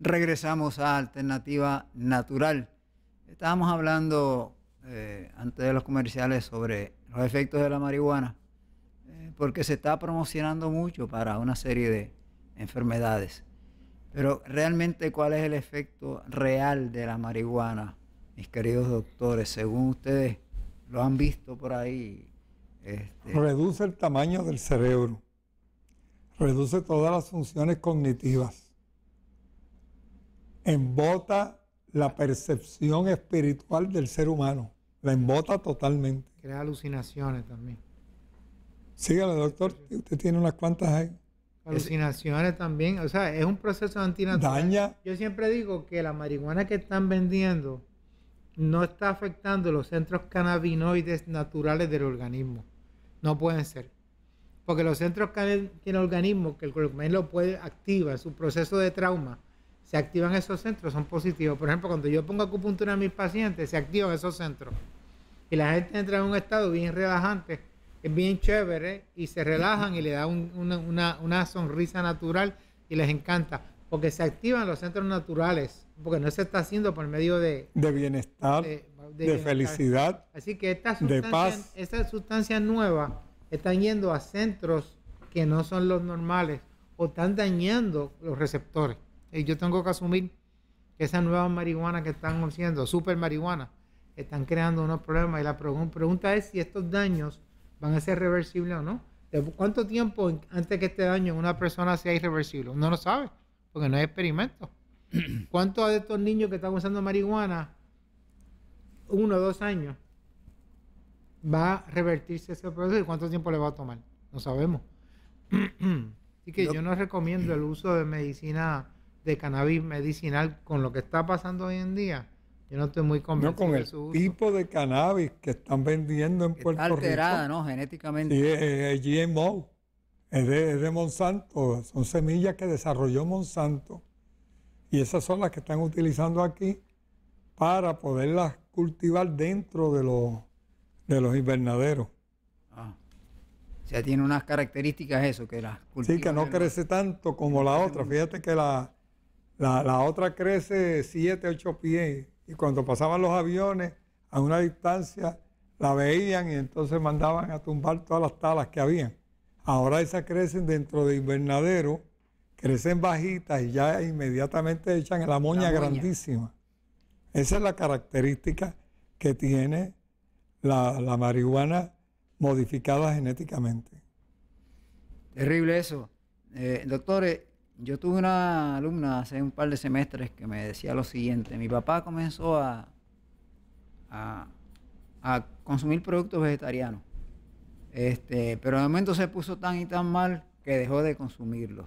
Regresamos a Alternativa Natural. Estábamos hablando eh, antes de los comerciales sobre los efectos de la marihuana, eh, porque se está promocionando mucho para una serie de enfermedades. Pero realmente, ¿cuál es el efecto real de la marihuana, mis queridos doctores? Según ustedes lo han visto por ahí. Este, reduce el tamaño del cerebro, reduce todas las funciones cognitivas embota la percepción espiritual del ser humano. La embota totalmente. Crea alucinaciones también. Sígale, doctor. Usted tiene unas cuantas ahí. Alucinaciones también. O sea, es un proceso antinatural. Daña. Yo siempre digo que la marihuana que están vendiendo no está afectando los centros cannabinoides naturales del organismo. No pueden ser. Porque los centros que el organismo, que el colmen lo puede es un proceso de trauma, se activan esos centros, son positivos. Por ejemplo, cuando yo pongo acupuntura a mis pacientes, se activan esos centros. Y la gente entra en un estado bien relajante, es bien chévere, y se relajan y le da una, sonrisa natural y les encanta porque se activan los centros naturales, porque no se está haciendo por medio de, bienestar, de, de felicidad, así que estas sustancias esta sustancia nuevas están yendo a centros que no son los normales o están dañando los receptores. Y yo tengo que asumir que esas nuevas marihuanas que están haciendo, super marihuana, están creando unos problemas. Y la pregunta es si estos daños van a ser reversibles o no. ¿Cuánto tiempo antes que este daño una persona sea irreversible? Uno no lo sabe, porque no hay experimento ¿Cuántos de estos niños que están usando marihuana, uno o dos años, va a revertirse ese proceso y cuánto tiempo le va a tomar? No sabemos. Así que yo no recomiendo el uso de medicina de cannabis medicinal con lo que está pasando hoy en día. Yo no estoy muy convencido. No, con el tipo de cannabis que están vendiendo en Puerto Rico alterada, ¿no? Genéticamente. es, GMO. Es de, Monsanto. Son semillas que desarrolló Monsanto. Y esas son las que están utilizando aquí para poderlas cultivar dentro de los, de los invernaderos. Ah. O sea, tiene unas características eso, que las cultivan. Sí, que no crece tanto como la otra. Fíjate que la la, otra crece 7, 8 pies y cuando pasaban los aviones a una distancia la veían y entonces mandaban a tumbar todas las talas que habían. Ahora esas crecen dentro de invernadero, crecen bajitas y ya inmediatamente echan la moña, grandísima. Esa es la característica que tiene la, marihuana modificada genéticamente. Terrible eso. Eh, doctores, yo tuve una alumna hace un par de semestres que me decía lo siguiente, mi papá comenzó a, consumir productos vegetarianos, este, pero de momento se puso tan y tan mal que dejó de consumirlos.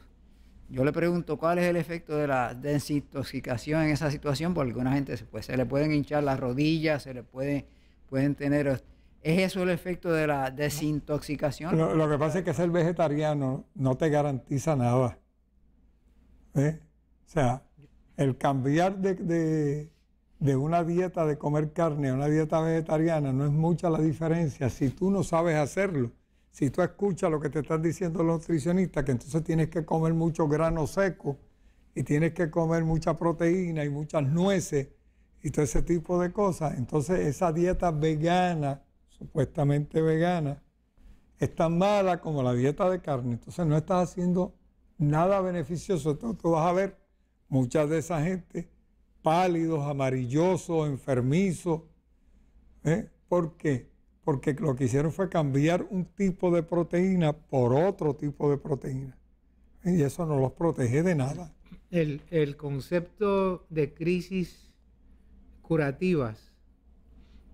Yo le pregunto cuál es el efecto de la desintoxicación en esa situación, porque alguna gente se, pues, se le pueden hinchar las rodillas, se le puede, pueden tener... ¿Es eso el efecto de la desintoxicación? lo que pasa es que ser vegetariano no te garantiza nada. ¿eh? O sea, el cambiar de, una dieta de comer carne a una dieta vegetariana no es mucha la diferencia si tú no sabes hacerlo. Si tú escuchas lo que te están diciendo los nutricionistas, que entonces tienes que comer mucho grano seco y tienes que comer mucha proteína y muchas nueces y todo ese tipo de cosas, entonces esa dieta vegana, supuestamente vegana, es tan mala como la dieta de carne. Entonces no estás haciendo nada beneficioso. Entonces tú vas a ver muchas de esa gente pálidos, amarillosos, enfermizos. ¿eh? ¿Por qué? Porque lo que hicieron fue cambiar un tipo de proteína por otro tipo de proteína. Y eso no los protege de nada. El, el concepto de crisis curativas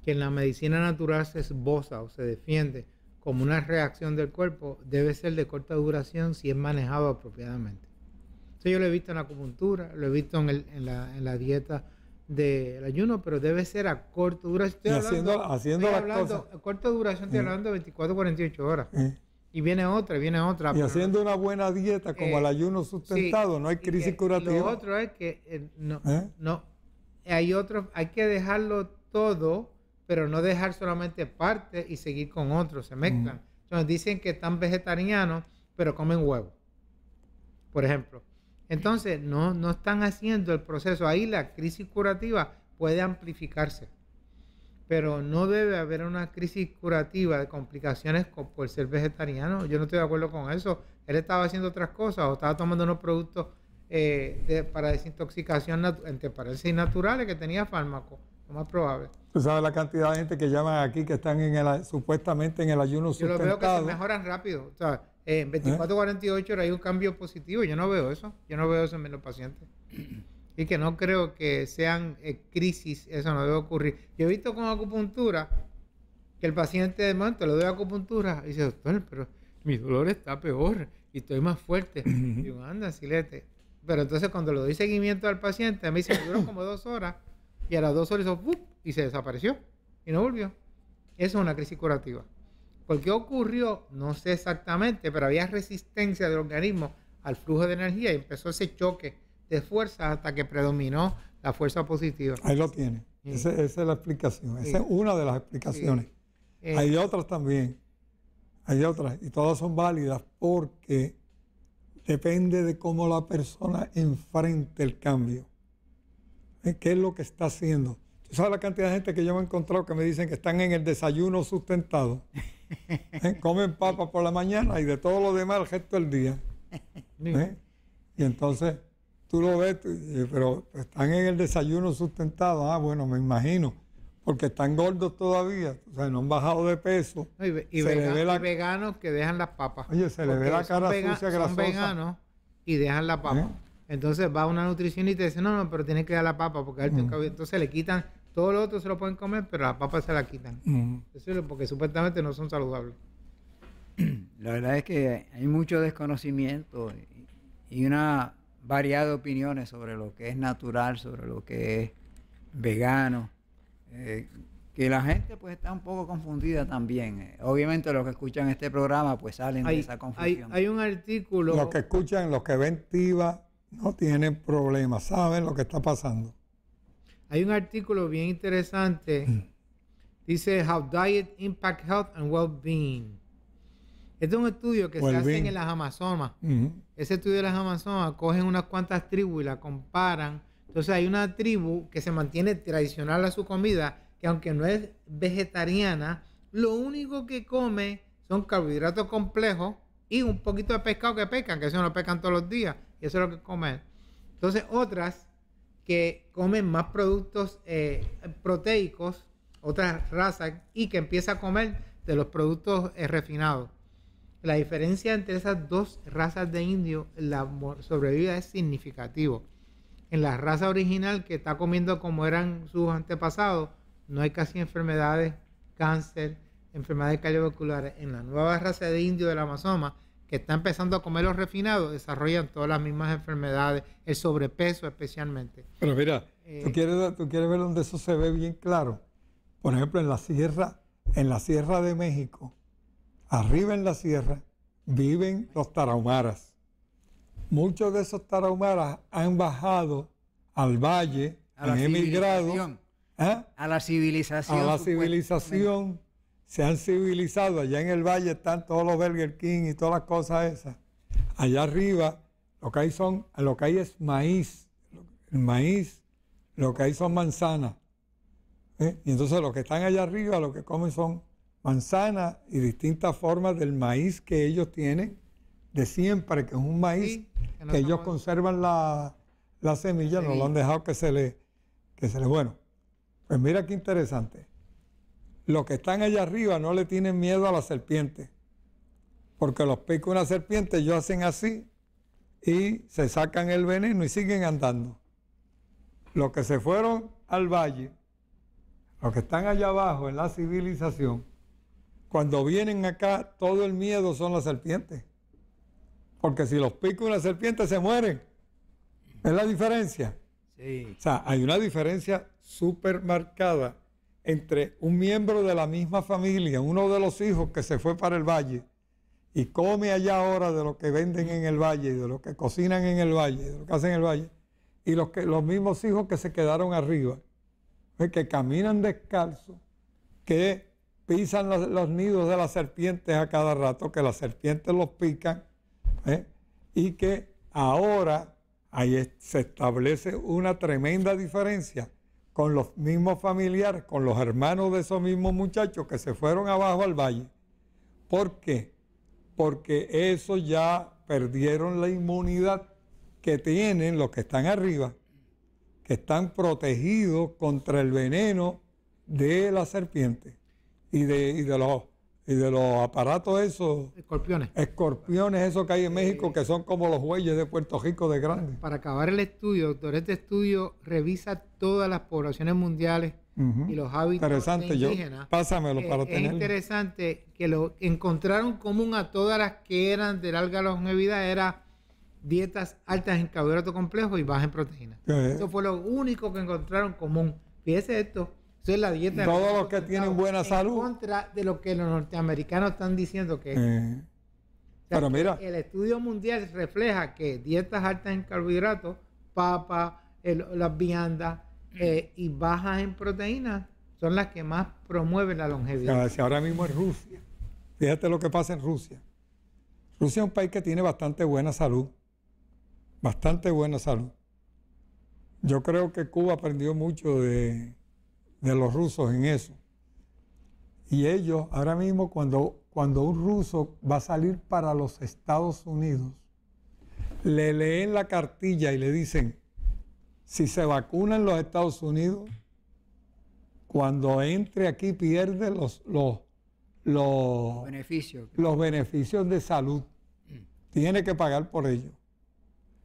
que en la medicina natural se esboza o se defiende como una reacción del cuerpo, debe ser de corta duración si es manejado apropiadamente. Entonces yo lo he visto en la acupuntura, lo he visto en, la, dieta del ayuno, pero debe ser a corta duración. Estoy haciendo, haciendo A corta duración estoy mm. hablando de 24, 48 horas. Eh. Y viene otra, viene otra. Y haciendo una buena dieta como eh, el ayuno sustentado, no hay crisis que, curativa. Lo otro es que eh, no, hay otros. hay que dejarlo todo pero no dejar solamente parte y seguir con otros, se mm. mezclan. Entonces dicen que están vegetarianos, pero comen huevo, por ejemplo. Entonces no, no están haciendo el proceso. Ahí la crisis curativa puede amplificarse, pero no debe haber una crisis curativa de complicaciones por ser vegetariano. Yo no estoy de acuerdo con eso. Él estaba haciendo otras cosas o estaba tomando unos productos eh, para desintoxicación, entre paréntesis, naturales que tenía fármaco más probable. Tú sabes la cantidad de gente que llaman aquí que están en el, supuestamente en el ayuno Yo Yo lo veo que se mejoran rápido. O sea, eh, en 24 48 horas hay un cambio positivo. Yo no veo eso. Yo no veo eso en los pacientes. Y que no creo que sean eh, crisis. Eso no debe ocurrir. Yo he visto con acupuntura que el paciente de momento le doy acupuntura y dice, doctor, pero mi dolor está peor y estoy más fuerte. digo, anda, silete. Pero entonces cuando le doy seguimiento al paciente, a me dice, dura como dos horas y a las dos horas hizo y se desapareció y no volvió. Eso es una crisis curativa. ¿Por ocurrió? No sé exactamente, pero había resistencia del organismo al flujo de energía y empezó ese choque de fuerzas hasta que predominó la fuerza positiva. Ahí lo tiene. Esa, es la explicación. Esa es una de las explicaciones. Hay eh. otras también. Hay otras. Y todas son válidas porque depende de cómo la persona enfrente el cambio. ¿eh? ¿Qué es lo que está haciendo? Tú sabes la cantidad de gente que yo me he encontrado que me dicen que están en el desayuno sustentado. ¿Eh? Comen papa por la mañana y de todo lo demás el resto del día. ¿Eh? Y entonces tú lo ves, pero están en el desayuno sustentado. Ah, bueno, me imagino. Porque están gordos todavía, o sea, no han bajado de peso. Y, veganos que dejan las papas. Oye, se le ve la cara sucia, grasosa. veganos y dejan la papa. Entonces va una nutricionista y dice, no, no, pero tiene que dar la papa porque él tiene mm. Entonces le quitan, todo lo otro se lo pueden comer, pero la papa se la quitan. Mm. porque supuestamente no son saludables. La verdad es que hay mucho desconocimiento y una variada de opiniones sobre lo que es natural, sobre lo que es vegano. Eh, que la gente pues está un poco confundida también. Eh, obviamente los que escuchan este programa pues salen de esa confusión. Hay, hay, un artículo... Los que escuchan, los que ven tiva, no tiene problemas, saben lo que está pasando. Hay un artículo bien interesante. Mm. Dice How Diet Impact Health and Well-Being. Este es un estudio que se hace en las Amazonas. Mm-hmm. Ese estudio de las Amazonas cogen unas cuantas tribus y la comparan. Entonces hay una tribu que se mantiene tradicional a su comida, que aunque no es vegetariana, lo único que come son carbohidratos complejos y un poquito de pescado que pescan, que eso no lo pescan todos los días y eso es lo que comen. Entonces otras que comen más productos eh, proteicos, otras razas, y que empieza a comer de los productos eh, refinados. La diferencia entre esas dos razas de indio, la sobrevida es significativo. En la raza original que está comiendo como eran sus antepasados, no hay casi enfermedades, cáncer, enfermedades cardiovasculares. En la nueva raza de indio del Amazonas, que está empezando a comer los refinados desarrollan todas las mismas enfermedades, el sobrepeso especialmente. Pero mira, eh, tú, quieres, tú quieres ver donde eso se ve bien claro. Por ejemplo, en la sierra, en la sierra de México, arriba en la sierra, viven los tarahumaras. Muchos de esos tarahumaras han bajado al valle, han emigrado. ¿eh? A la civilización. A la civilización se han civilizado. Allá en el valle están todos los Burger King y todas las cosas esas. Allá arriba lo que hay son, lo que hay es maíz, el maíz, lo que hay son manzanas. ¿Eh? Y entonces los que están allá arriba lo que comen son manzanas y distintas formas del maíz que ellos tienen de siempre, que es un maíz que, ellos conservan la, la semilla, no lo han dejado que se le, que se le, bueno, pues mira qué interesante. Los que están allá arriba no le tienen miedo a la serpiente, porque los picos de una serpiente, ellos hacen así y se sacan el veneno y siguen andando. Los que se fueron al valle, los que están allá abajo en la civilización, cuando vienen acá, todo el miedo son las serpientes. Porque si los picos de una serpiente se mueren. ¿Es la diferencia? Sí. O sea, hay una diferencia súper marcada entre un miembro de la misma familia, uno de los hijos que se fue para el valle y come allá ahora de lo que venden en el valle, de lo que cocinan en el valle, de lo que hacen en el valle, y los, que, los mismos hijos que se quedaron arriba, pues, que caminan descalzo, que pisan los, nidos de las serpientes a cada rato, que las serpientes los pican, ¿eh? y que ahora ahí se establece una tremenda diferencia con los mismos familiares, con los hermanos de esos mismos muchachos que se fueron abajo al valle. ¿Por qué? Porque esos ya perdieron la inmunidad que tienen los que están arriba, que están protegidos contra el veneno de la serpiente y de, y de los y de los aparatos esos. Escorpiones. Escorpiones, esos que hay en México, que son como los bueyes de Puerto Rico de grande. Para acabar el estudio, doctor, este estudio revisa todas las poblaciones mundiales y los hábitos interesante, indígenas. Yo, pásamelo para eh, tenerlo. Es interesante que lo que encontraron común a todas las que eran de larga longevidad, era dietas altas en carbohidratos complejo y bajas en proteínas. Eh. Eso fue lo único que encontraron común. Fíjese esto, la dieta... Todos los que tienen buena salud. En contra de lo que los norteamericanos están diciendo que... Eh, pero mira... El estudio mundial refleja que dietas altas en carbohidratos, papas, las viandas eh, y bajas en proteínas son las que más promueven la longevidad. ahora mismo en Rusia, fíjate lo que pasa en Rusia. Rusia es un país que tiene bastante buena salud, bastante buena salud. Yo creo que Cuba aprendió mucho de, de los rusos en eso. Y ellos, ahora mismo, cuando, cuando un ruso va a salir para los Estados Unidos, le leen la cartilla y le dicen, si se vacuna en los Estados Unidos, cuando entre aquí pierde los, los, los, beneficios. los beneficios de salud. Tiene que pagar por ello.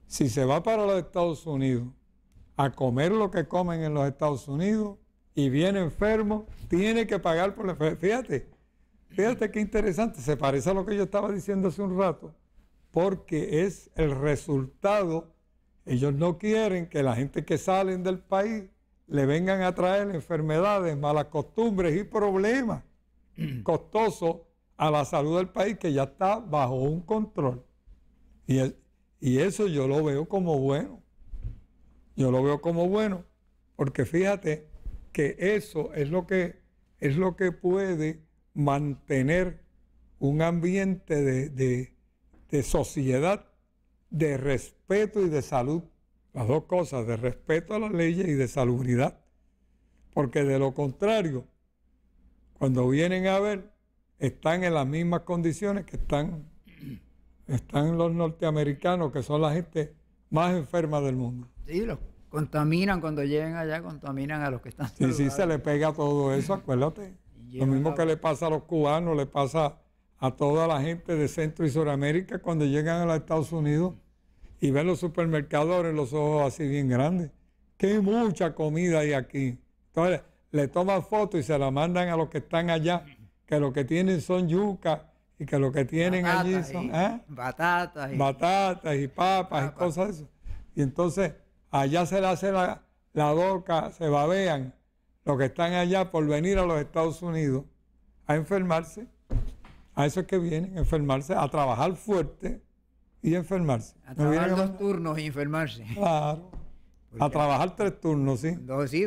Si se va para los Estados Unidos a comer lo que comen en los Estados Unidos, y viene enfermo, tiene que pagar por la enfermedad. Fíjate, fíjate qué interesante, se parece a lo que yo estaba diciendo hace un rato, porque es el resultado. Ellos no quieren que la gente que salen del país le vengan a traer enfermedades, malas costumbres y problemas costosos a la salud del país que ya está bajo un control. Y, y eso yo lo veo como bueno. Yo lo veo como bueno, porque fíjate, que eso es lo que, es lo que puede mantener un ambiente de, sociedad, de respeto y de salud. Las dos cosas, de respeto a las leyes y de salubridad. Porque de lo contrario, cuando vienen a ver, están en las mismas condiciones que están, están los norteamericanos, que son la gente más enferma del mundo. Sí, los contaminan cuando llegan allá, contaminan a los que están. Y si se le pega todo eso, acuérdate. Lo mismo que le pasa a los cubanos, le pasa a toda la gente de Centro y Suramérica cuando llegan a los Estados Unidos y ven los supermercados, los ojos así bien grandes. Que hay mucha comida hay aquí. Entonces le toman fotos y se la mandan a los que están allá, que lo que tienen son yuca y que lo que tienen allí son ¿eh? batatas, y, batatas y papas y cosas de eso. Y entonces Allá se le hace la, la doca, se babean los que están allá por venir a los Estados Unidos a enfermarse. A eso que vienen, enfermarse, a trabajar fuerte y enfermarse. A trabajar dos turnos y enfermarse. Claro. a trabajar tres turnos, sí. Dos, y,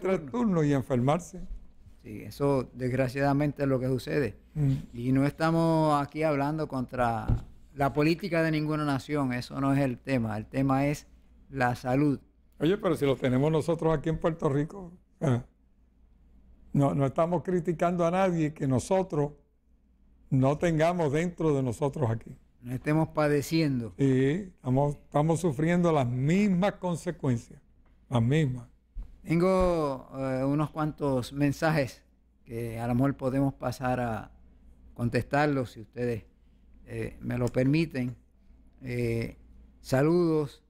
tres, turnos. y enfermarse. Sí, eso desgraciadamente es lo que sucede. Mm. Y no estamos aquí hablando contra la política de ninguna nación, eso no es el tema. El tema es la salud. Oye, pero si lo tenemos nosotros aquí en Puerto Rico, no, estamos criticando a nadie que nosotros no tengamos dentro de nosotros aquí. No estemos padeciendo. Sí, estamos, sufriendo las mismas consecuencias, las mismas. Tengo eh, unos cuantos mensajes que a lo mejor podemos pasar a contestarlos si ustedes eh, me lo permiten. Eh, saludos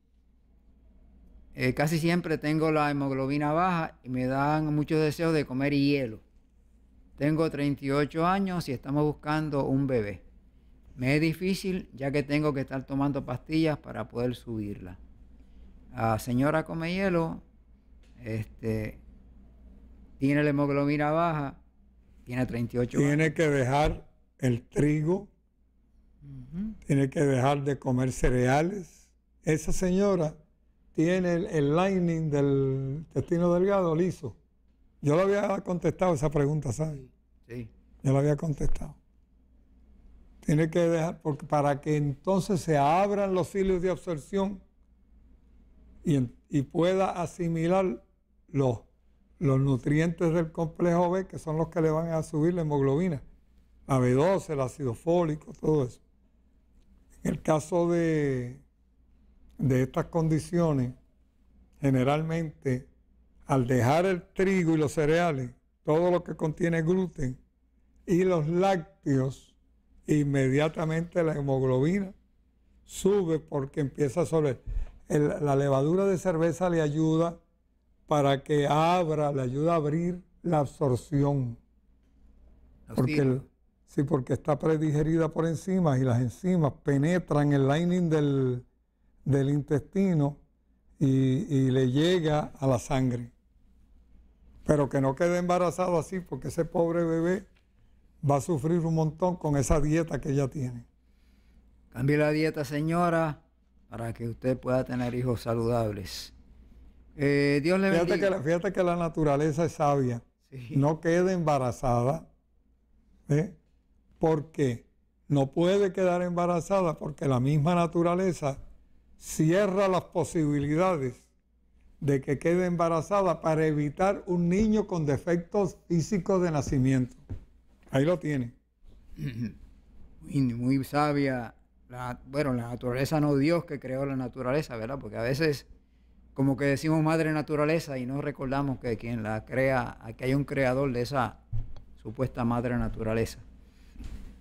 eh, casi siempre tengo la hemoglobina baja y me dan muchos deseos de comer hielo. Tengo 38 años y estamos buscando un bebé. Me es difícil ya que tengo que estar tomando pastillas para poder subirla. La señora come hielo, este, tiene la hemoglobina baja, tiene 38 años. Tiene que dejar el trigo, tiene que dejar de comer cereales. Esa señora tiene el, lightning lining del intestino delgado liso. Yo le había contestado esa pregunta, ¿sabes? Sí. Yo lo había contestado. Tiene que dejar, porque para que entonces se abran los cilios de absorción y, pueda asimilar los, los nutrientes del complejo B, que son los que le van a subir la hemoglobina, la B12, el ácido fólico, todo eso. En el caso de, de estas condiciones, generalmente al dejar el trigo y los cereales, todo lo que contiene gluten y los lácteos, inmediatamente la hemoglobina sube porque empieza a sobre. la levadura de cerveza le ayuda para que abra, le ayuda a abrir la absorción. Porque sí, porque está predigerida por enzimas y las enzimas penetran el lining del, del intestino y, le llega a la sangre. Pero que no quede embarazado así porque ese pobre bebé va a sufrir un montón con esa dieta que ella tiene. Cambie la dieta, señora, para que usted pueda tener hijos saludables. Eh, Dios le fíjate Que la, que la naturaleza es sabia. No quede embarazada. ¿eh? No puede quedar embarazada porque la misma naturaleza cierra las posibilidades de que quede embarazada para evitar un niño con defectos físicos de nacimiento. Ahí lo tiene. Muy, sabia. bueno, la naturaleza no Dios que creó la naturaleza, ¿verdad? Porque a veces como que decimos madre naturaleza y no recordamos que quien la crea, que hay un creador de esa supuesta madre naturaleza.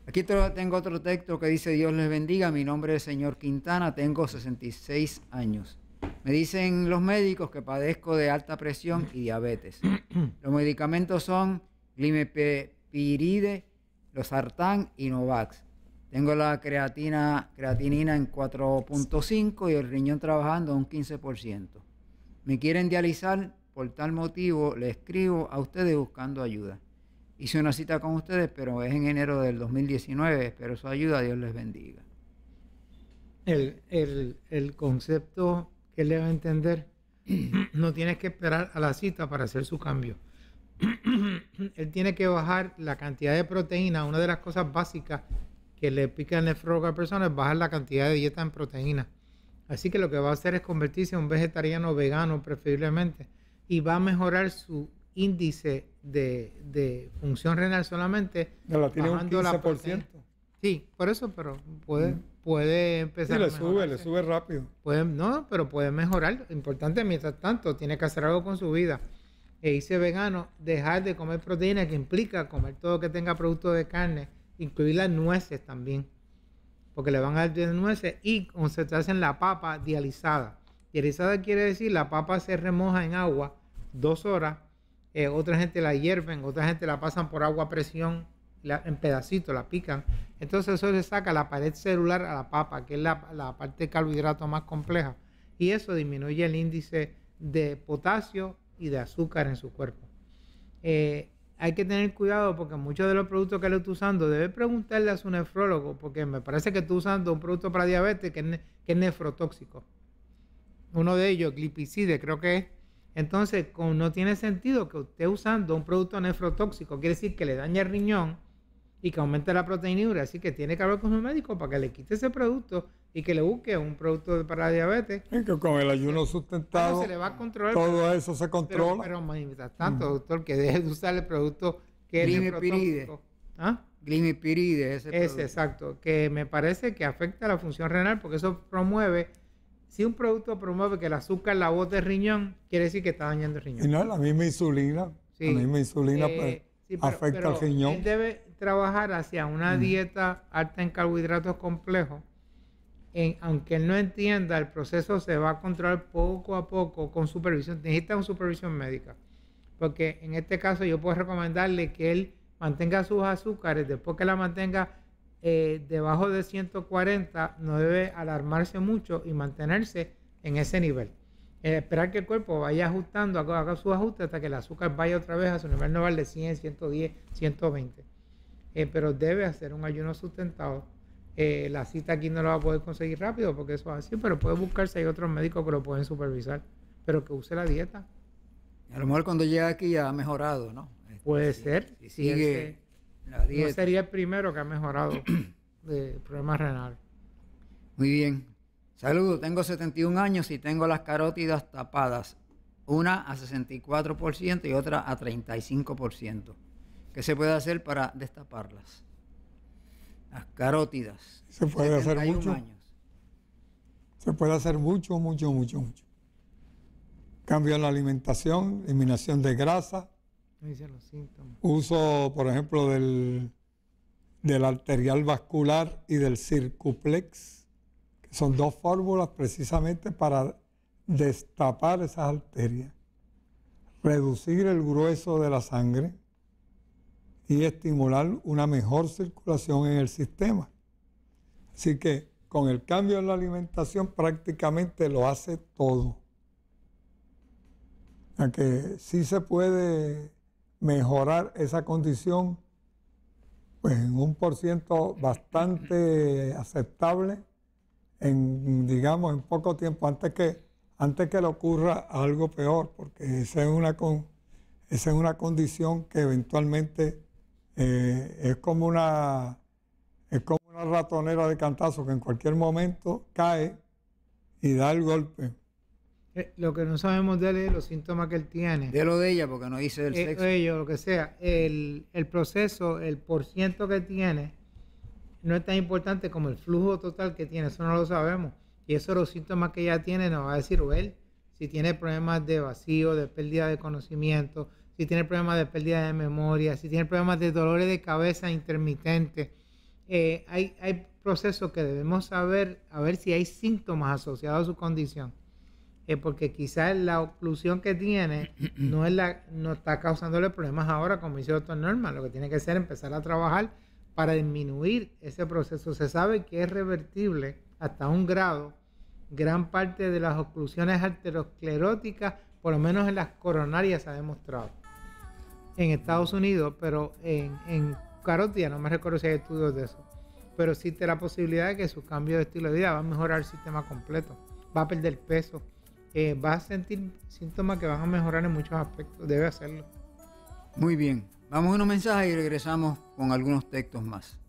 Aquí tengo otro texto que dice, Dios les bendiga, mi nombre es señor Quintana, tengo 66 años. Me dicen los médicos que padezco de alta presión y diabetes. Los medicamentos son glimepiride, los sartán y Novax. Tengo la creatina, creatinina en 4.5 y el riñón trabajando un 15%. Me quieren dializar, por tal motivo le escribo a ustedes buscando ayuda hice una cita con ustedes, pero es en enero del 2019. Espero su ayuda, Dios les bendiga. El, el, concepto que le va a entender, no tienes que esperar a la cita para hacer su cambio. Él tiene que bajar la cantidad de proteína. Una de las cosas básicas que le pica el nefrólogo a personas es bajar la cantidad de dieta en proteína. Así que lo que va a hacer es convertirse en un vegetariano vegano preferiblemente y va a mejorar su índice de, función renal solamente. la tiene un 15%. sí, por eso, pero puede, puede empezar. le sube, le sube rápido. no, pero puede mejorar. Importante, mientras tanto, tiene que hacer algo con su vida. E hice vegano, dejar de comer proteína, que implica comer todo que tenga producto de carne, incluir las nueces también. Porque le van a dar nueces y concentrarse en la papa dializada. Dializada quiere decir la papa se remoja en agua dos horas eh, otra gente la hierven, otra gente la pasan por agua a presión en pedacitos, la pican. Entonces eso le saca la pared celular a la papa, que es la, parte de carbohidrato más compleja. Y eso disminuye el índice de potasio y de azúcar en su cuerpo. Eh, hay que tener cuidado porque muchos de los productos que le está usando, debe preguntarle a su nefrólogo, porque me parece que está usando un producto para diabetes que es, que nefrotóxico. Uno de ellos, glipicide, creo que es entonces, no tiene sentido que usted usando un producto nefrotóxico, quiere decir que le daña el riñón y que aumente la proteinuria. Así que tiene que hablar con su médico para que le quite ese producto y que le busque un producto para la diabetes. Y que con el ayuno sustentado todo eso se controla. Pero, mientras tanto, doctor, que deje de usar el producto que nefrotóxico. ¿Ah? Glimipiride, ese, ese exacto, que me parece que afecta la función renal porque eso promueve si un producto promueve que el azúcar la voz el riñón, quiere decir que está dañando el riñón. Y no, la misma insulina. La misma insulina eh, pues, afecta al riñón. Él debe trabajar hacia una mm. dieta alta en carbohidratos complejos. aunque él no entienda, el proceso se va a controlar poco a poco con supervisión. Necesita una supervisión médica. Porque en este caso yo puedo recomendarle que él mantenga sus azúcares, después que la mantenga eh, debajo de 140 no debe alarmarse mucho y mantenerse en ese nivel. Eh, esperar que el cuerpo vaya ajustando, haga su ajuste hasta que el azúcar vaya otra vez a su nivel normal de 100, 110, 120. pero debe hacer un ayuno sustentado. Eh, la cita aquí no la va a poder conseguir rápido porque eso es así, pero puede buscarse, hay otros médicos que lo pueden supervisar, pero que use la dieta. A lo mejor cuando llega aquí ya ha mejorado, ¿no? Este, puede ser. Si sigue, sería el primero que ha mejorado de problema renal? Muy bien. Saludos, tengo 71 años y tengo las carótidas tapadas, una a 64% y otra a 35%. ¿Qué se puede hacer para destaparlas? Las carótidas. Se puede hacer mucho. Se puede hacer mucho, mucho, mucho, mucho. Cambio en la alimentación, eliminación de grasa, Uso, por ejemplo, del, del arterial vascular y del circuplex, que son dos fórmulas precisamente para destapar esas arterias, reducir el grueso de la sangre y estimular una mejor circulación en el sistema. Así que con el cambio en la alimentación prácticamente lo hace todo. Aunque sí se puede mejorar esa condición pues, en un por ciento bastante aceptable, en, digamos, en poco tiempo, antes que, antes que le ocurra algo peor, porque esa es una, es una condición que eventualmente eh, es, como una, es como una ratonera de cantazo que en cualquier momento cae y da el golpe. Eh, lo que no sabemos de él es los síntomas que él tiene. De lo de ella, porque no dice del eh, sexo. Eh, lo que sea. El, proceso, el porciento que tiene, no es tan importante como el flujo total que tiene. Eso no lo sabemos. Y eso, los síntomas que ella tiene, nos va a decir él si tiene problemas de vacío, de pérdida de conocimiento, si tiene problemas de pérdida de memoria, si tiene problemas de dolores de cabeza intermitentes. hay, hay procesos que debemos saber, a ver si hay síntomas asociados a su condición porque quizás la oclusión que tiene no, está causándole problemas ahora, como dice el doctor Norman. Lo que tiene que hacer es empezar a trabajar para disminuir ese proceso. Se sabe que es revertible hasta un grado gran parte de las oclusiones arterioscleróticas, por lo menos en las coronarias se ha demostrado. En Estados Unidos, pero en, en carotida, no me recuerdo si hay estudios de eso. Pero existe la posibilidad de que su cambio de estilo de vida va a mejorar el sistema completo, va a perder peso, eh, vas a sentir síntomas que van a mejorar en muchos aspectos. Debe hacerlo. Muy bien. Vamos a unos mensajes y regresamos con algunos textos más.